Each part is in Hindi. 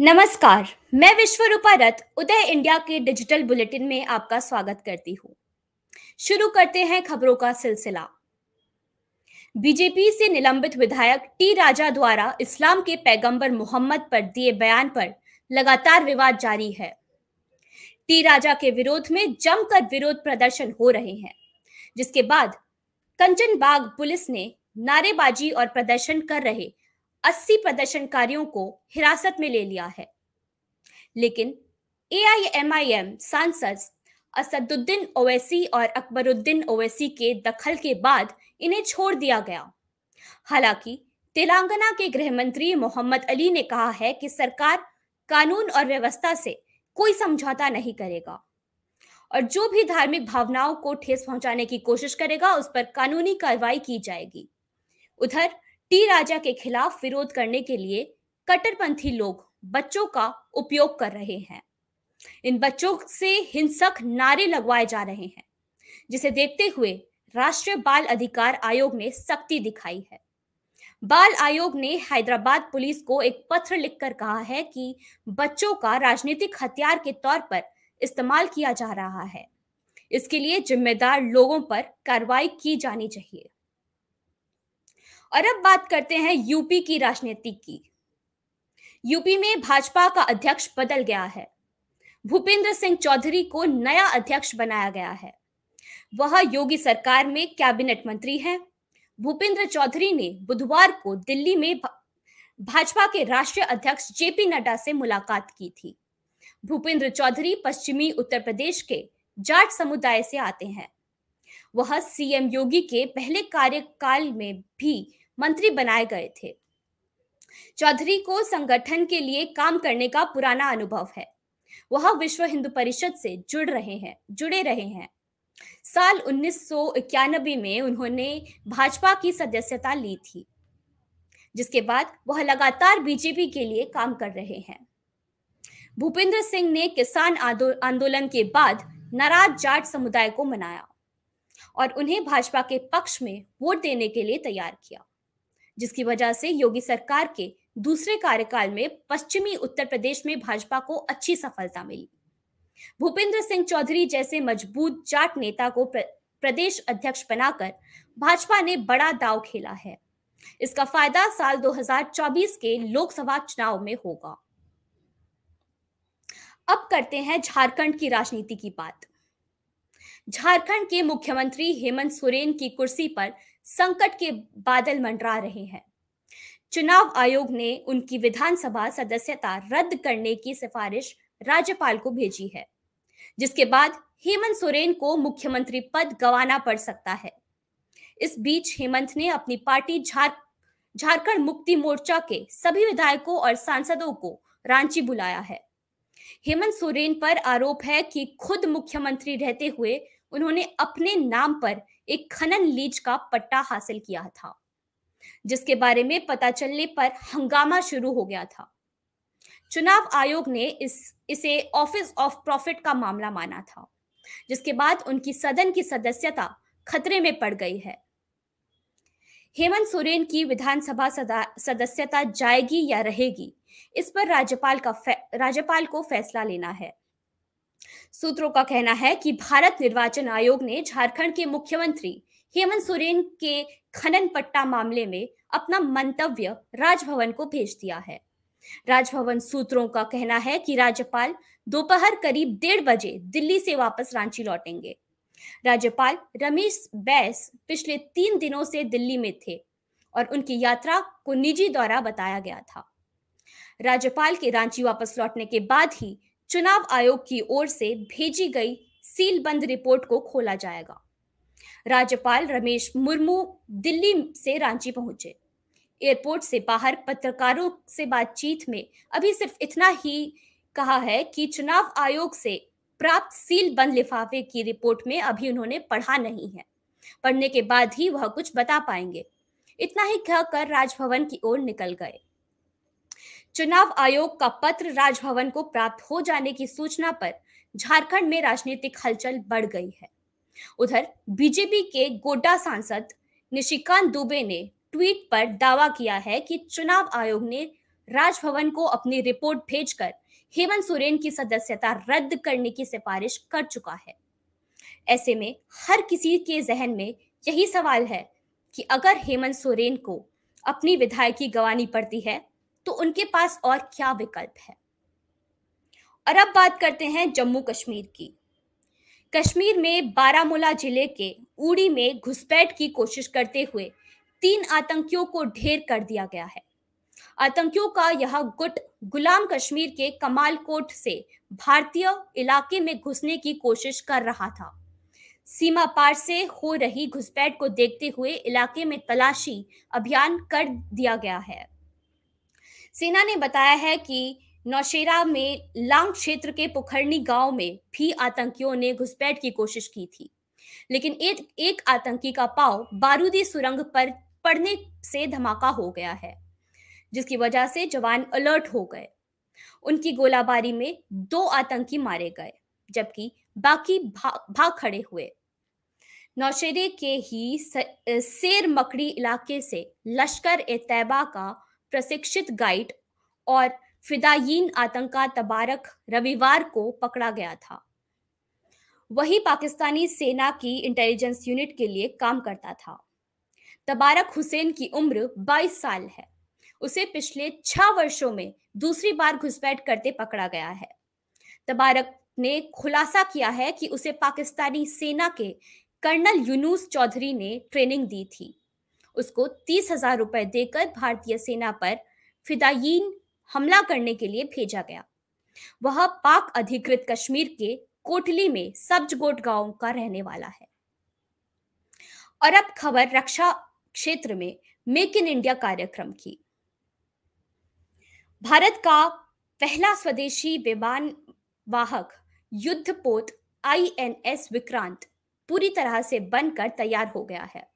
नमस्कार मैं विश्वरूपा रथ उदय इंडिया के डिजिटल बुलेटिन में आपका स्वागत करती हूँ शुरू करते हैं खबरों का सिलसिला बीजेपी से निलंबित विधायक टी राजा द्वारा इस्लाम के पैगंबर मोहम्मद पर दिए बयान पर लगातार विवाद जारी है टी राजा के विरोध में जमकर विरोध प्रदर्शन हो रहे हैं जिसके बाद बाग पुलिस ने नारेबाजी और प्रदर्शन कर रहे 80 प्रदर्शनकारियों को हिरासत में ले लिया है लेकिन एआईएमआईएम सांसद असदुद्दीन ओवैसी और अकबरुद्दीन ओवैसी के दखल के बाद इन्हें छोड़ दिया गया हालांकि तेलंगाना के गृह मंत्री मोहम्मद अली ने कहा है कि सरकार कानून और व्यवस्था से कोई समझौता नहीं करेगा और जो भी धार्मिक भावनाओं को ठेस पहुंचाने की कोशिश करेगा उस पर कानूनी कार्रवाई की जाएगी उधर टी राजा के खिलाफ विरोध करने के लिए कट्टरपंथी लोग बच्चों का उपयोग कर रहे हैं इन बच्चों से हिंसक नारे लगवाए जा रहे हैं जिसे देखते हुए राष्ट्रीय बाल अधिकार आयोग ने सख्ती दिखाई है बाल आयोग ने हैदराबाद पुलिस को एक पत्र लिखकर कहा है कि बच्चों का राजनीतिक हथियार के तौर पर इस्तेमाल किया जा रहा है इसके लिए जिम्मेदार लोगों पर कार्रवाई की जानी चाहिए और अब बात करते हैं यूपी की राजनीति की यूपी में भाजपा का अध्यक्ष बदल गया है भूपेंद्र सिंह चौधरी को नया अध्यक्ष बनाया गया है वह योगी सरकार में कैबिनेट मंत्री हैं भूपेंद्र चौधरी ने बुधवार को दिल्ली में भाजपा के राष्ट्रीय अध्यक्ष जेपी नड्डा से मुलाकात की थी भूपेंद्र चौधरी पश्चिमी उत्तर प्रदेश के जाट समुदाय से आते हैं वह सीएम योगी के पहले कार्यकाल में भी मंत्री बनाए गए थे चौधरी को संगठन के लिए काम करने का पुराना अनुभव है वह विश्व हिंदू परिषद से जुड़ रहे हैं जुड़े रहे हैं साल उन्नीस में उन्होंने भाजपा की सदस्यता ली थी जिसके बाद वह लगातार बीजेपी के लिए काम कर रहे हैं भूपेंद्र सिंह ने किसान आंदोलन के बाद नाराज जाट समुदाय को मनाया और उन्हें भाजपा के पक्ष में वोट देने के लिए तैयार किया जिसकी वजह से योगी सरकार के दूसरे कार्यकाल में पश्चिमी उत्तर प्रदेश में भाजपा को अच्छी सफलता मिली भूपेंद्र सिंह चौधरी जैसे मजबूत जाट नेता को प्रदेश अध्यक्ष बनाकर भाजपा ने बड़ा दाव खेला है इसका फायदा साल 2024 के लोकसभा चुनाव में होगा अब करते हैं झारखंड की राजनीति की बात झारखंड के मुख्यमंत्री हेमंत सोरेन की कुर्सी पर संकट के बादल मंडरा रहे हैं चुनाव आयोग ने उनकी विधानसभा सदस्यता रद्द करने की सिफारिश राज्यपाल को भेजी है जिसके बाद हेमंत सोरेन को मुख्यमंत्री पद गवाना पड़ सकता है इस बीच हेमंत ने अपनी पार्टी झार झारखंड मुक्ति मोर्चा के सभी विधायकों और सांसदों को रांची बुलाया है हेमंत सोरेन पर आरोप है कि खुद मुख्यमंत्री रहते हुए उन्होंने अपने नाम पर एक खनन लीज का पट्टा हासिल किया था जिसके बारे में पता चलने पर हंगामा शुरू हो गया था चुनाव आयोग ने इस इसे ऑफिस ऑफ प्रॉफिट का मामला माना था जिसके बाद उनकी सदन की सदस्यता खतरे में पड़ गई है हेमंत सोरेन की विधानसभा सदस्यता जाएगी या रहेगी इस पर राज्यपाल का राज्यपाल को फैसला लेना है सूत्रों का कहना है कि भारत निर्वाचन आयोग ने झारखंड के मुख्यमंत्री हेमंत सोरेन के खनन पट्टा मामले में अपना मंतव्य राजभवन को भेज दिया है राजभवन सूत्रों का कहना है कि राज्यपाल दोपहर करीब डेढ़ बजे दिल्ली से वापस रांची लौटेंगे राज्यपाल रमेश बैस पिछले तीन दिनों से दिल्ली में थे और उनकी यात्रा को निजी द्वारा बताया गया था राज्यपाल के रांची वापस लौटने के बाद ही चुनाव आयोग की ओर से भेजी गई सीलबंद रिपोर्ट को खोला जाएगा राज्यपाल रमेश मुर्मू दिल्ली से रांची पहुंचे एयरपोर्ट से बाहर पत्रकारों से बातचीत में अभी सिर्फ इतना ही कहा है कि चुनाव आयोग से प्राप्त सील बंद लिफाफे की रिपोर्ट में अभी उन्होंने पढ़ा नहीं है पढ़ने के बाद ही वह कुछ बता पाएंगे इतना ही कहकर राजभवन की ओर निकल गए चुनाव आयोग का पत्र राजभवन को प्राप्त हो जाने की सूचना पर झारखंड में राजनीतिक हलचल बढ़ गई है उधर बीजेपी के गोड्डा सांसद निशिकांत दुबे ने ट्वीट पर दावा किया है कि चुनाव आयोग ने राजभवन को अपनी रिपोर्ट भेजकर हेमंत सोरेन की सदस्यता रद्द करने की सिफारिश कर चुका है ऐसे में हर किसी के जहन में यही सवाल है कि अगर हेमंत सोरेन को अपनी विधायकी गंवानी पड़ती है तो उनके पास और क्या विकल्प है और अब बात करते हैं जम्मू कश्मीर की कश्मीर में बारामूला जिले के उड़ी में घुसपैठ की कोशिश करते हुए तीन आतंकियों को ढेर कर दिया गया है आतंकियों का यह गुट गुलाम कश्मीर के कमालकोट से भारतीय इलाके में घुसने की कोशिश कर रहा था सीमा पार से हो रही घुसपैठ को देखते हुए इलाके में तलाशी अभियान कर दिया गया है सेना ने बताया है कि नौशेरा में लांग क्षेत्र के पुखरनी गांव में भी आतंकियों ने घुसपैठ की कोशिश की थी लेकिन एक एक आतंकी का पाव बारूदी सुरंग पर पड़ने से धमाका हो गया है जिसकी वजह से जवान अलर्ट हो गए उनकी गोलाबारी में दो आतंकी मारे गए जबकि बाकी भा भाग खड़े हुए नौशेरे के ही सेर मकड़ी इलाके से लश्कर ए तैबा का प्रशिक्षित गाइड और फिदायीन आतंका तबारक रविवार को पकड़ा गया था वही पाकिस्तानी सेना की इंटेलिजेंस यूनिट के लिए काम करता था तबारक हुसैन की उम्र 22 साल है उसे पिछले छह वर्षों में दूसरी बार घुसपैठ करते पकड़ा गया है तबारक ने खुलासा किया है कि उसे पाकिस्तानी सेना के कर्नल यूनुस चौधरी ने ट्रेनिंग दी थी उसको तीस हजार रुपए देकर भारतीय सेना पर फिदायीन हमला करने के लिए भेजा गया वह पाक अधिकृत कश्मीर के कोटली में सब्जगोट गांव का रहने वाला है और अब खबर रक्षा क्षेत्र में मेक इन इंडिया कार्यक्रम की भारत का पहला स्वदेशी विमान वाहक युद्धपोत आईएनएस विक्रांत पूरी तरह से बनकर तैयार हो गया है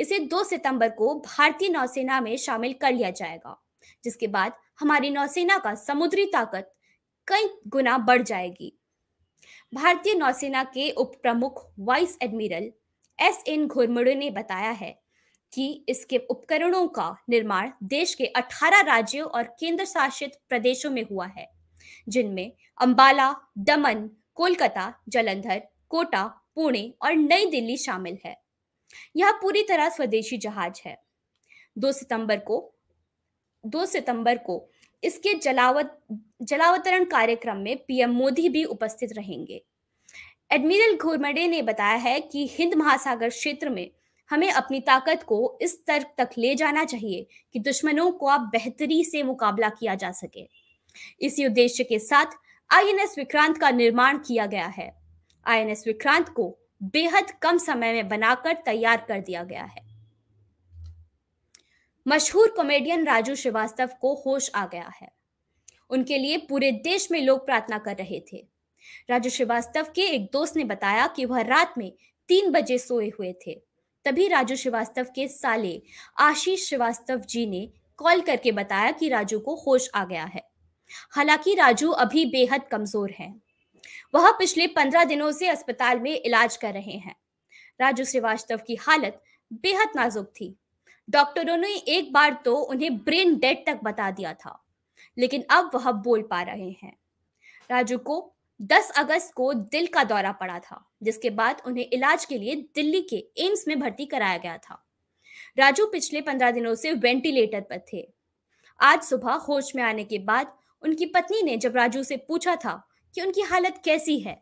इसे 2 सितंबर को भारतीय नौसेना में शामिल कर लिया जाएगा जिसके बाद हमारी नौसेना का समुद्री ताकत कई गुना बढ़ जाएगी भारतीय नौसेना के उप प्रमुख vice admiral S N Ghurmude ने बताया है कि इसके उपकरणों का निर्माण देश के 18 राज्यों और केंद्र शासित प्रदेशों में हुआ है जिनमें अंबाला दमन कोलकाता जलंधर कोटा पुणे और नई दिल्ली शामिल है यह पूरी तरह स्वदेशी जहाज है दो सितंबर को दो सितंबर को इसके जलावत जलावतरण कार्यक्रम में पीएम मोदी भी उपस्थित रहेंगे एडमिरल घोरमडे ने बताया है कि हिंद महासागर क्षेत्र में हमें अपनी ताकत को इस स्तर तक ले जाना चाहिए कि दुश्मनों को आप बेहतरी से मुकाबला किया जा सके इसी उद्देश्य के साथ आईएनएस विक्रांत का निर्माण किया गया है आईएनएस विक्रांत को बेहद कम समय में बनाकर तैयार कर दिया गया है मशहूर कॉमेडियन राजू श्रीवास्तव को होश आ गया है उनके लिए पूरे देश में लोग प्रार्थना कर रहे थे राजू श्रीवास्तव के एक दोस्त ने बताया कि वह रात में तीन बजे सोए हुए थे तभी राजू श्रीवास्तव के साले आशीष श्रीवास्तव जी ने कॉल करके बताया कि राजू को होश आ गया है हालांकि राजू अभी बेहद कमजोर हैं वह पिछले पंद्रह दिनों से अस्पताल में इलाज कर रहे हैं राजू श्रीवास्तव की हालत बेहद नाजुक थी डॉक्टरों ने एक बार तो उन्हें ब्रेन डेड तक बता दिया था लेकिन अब वह बोल पा रहे हैं राजू को 10 अगस्त को दिल का दौरा पड़ा था जिसके बाद उन्हें इलाज के लिए दिल्ली के एम्स में भर्ती कराया गया था राजू पिछले पंद्रह दिनों से वेंटिलेटर पर थे आज सुबह होश में आने के बाद उनकी पत्नी ने जब राजू से पूछा था कि उनकी हालत कैसी है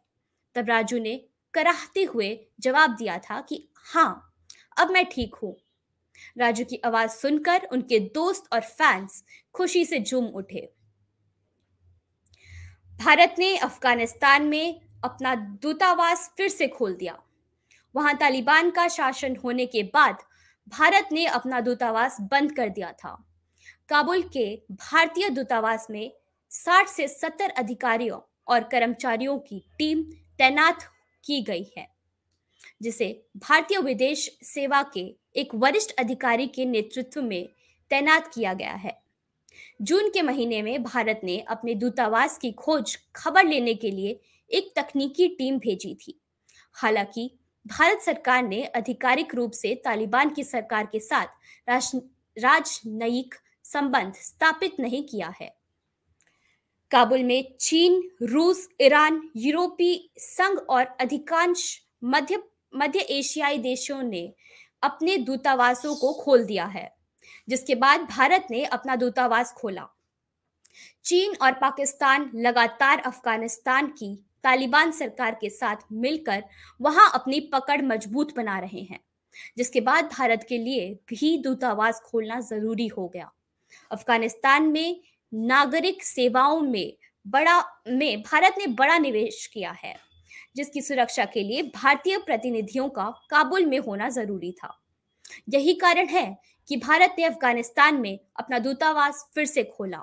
तब राजू ने कराहते हुए जवाब दिया था कि हाँ अब मैं ठीक हूँ राजू की आवाज सुनकर उनके दोस्त और फैंस खुशी से झूम उठे भारत ने अफगानिस्तान में अपना दूतावास फिर से खोल दिया वहां तालिबान का शासन होने के बाद भारत ने अपना दूतावास बंद कर दिया था काबुल के भारतीय दूतावास में 60 से 70 अधिकारियों और कर्मचारियों की टीम तैनात की गई है जिसे भारतीय विदेश सेवा के एक वरिष्ठ अधिकारी के नेतृत्व में तैनात किया गया है जून के महीने में भारत ने अपने दूतावास की खोज खबर लेने के लिए एक तकनीकी टीम भेजी थी हालांकि भारत सरकार ने आधिकारिक रूप से तालिबान की सरकार के साथ राजनयिक संबंध स्थापित नहीं किया है काबुल में चीन रूस ईरान यूरोपीय संघ और अधिकांश मध्य मध्य एशियाई देशों ने अपने दूतावासों को खोल दिया है जिसके बाद भारत ने अपना दूतावास खोला चीन और पाकिस्तान लगातार अफगानिस्तान की तालिबान सरकार के साथ मिलकर वहां अपनी पकड़ मजबूत बना रहे हैं जिसके बाद भारत के लिए भी दूतावास खोलना जरूरी हो गया अफगानिस्तान में नागरिक सेवाओं में बड़ा में भारत ने बड़ा निवेश किया है जिसकी सुरक्षा के लिए भारतीय प्रतिनिधियों का काबुल में होना जरूरी था यही कारण है कि भारत ने अफगानिस्तान में अपना दूतावास फिर से खोला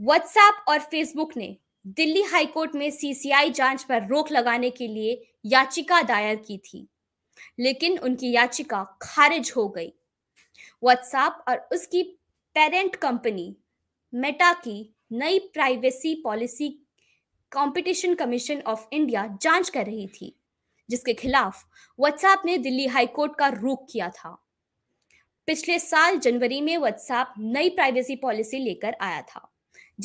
व्हाट्सएप और फेसबुक ने दिल्ली हाईकोर्ट में सीसीआई जांच पर रोक लगाने के लिए याचिका दायर की थी लेकिन उनकी याचिका खारिज हो गई व्हाट्सएप और उसकी पेरेंट कंपनी मेटा की नई privacy policy competition commission of India जांच कर रही थी जिसके खिलाफ व्हाट्सएप ने दिल्ली हाई कोर्ट का रुख किया था पिछले साल जनवरी में व्हाट्सएप नई प्राइवेसी पॉलिसी लेकर आया था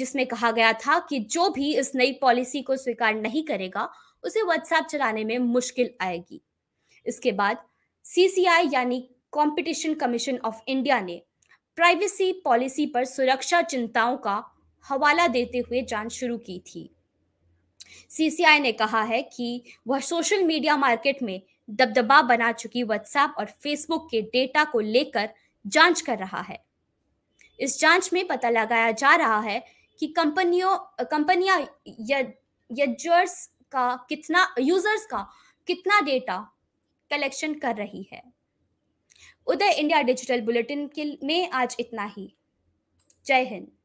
जिसमें कहा गया था कि जो भी इस नई पॉलिसी को स्वीकार नहीं करेगा उसे व्हाट्सएप चलाने में मुश्किल आएगी इसके बाद सीसीआई यानी कंपटीशन कमीशन ऑफ इंडिया ने प्राइवेसी पॉलिसी पर सुरक्षा चिंताओं का हवाला देते हुए जांच शुरू की थी सीसीआई ने कहा है कि वह सोशल मीडिया मार्केट में दबदबा बना चुकी व्हाट्सएप और फेसबुक के डेटा को लेकर जांच कर रहा है इस जांच में पता लगाया जा रहा है कि कंपनियों कंपनियां यूजर्स का कितना यूजर्स का कितना डेटा कलेक्शन कर रही है उदय इंडिया डिजिटल बुलेटिन के में आज इतना ही जय हिंद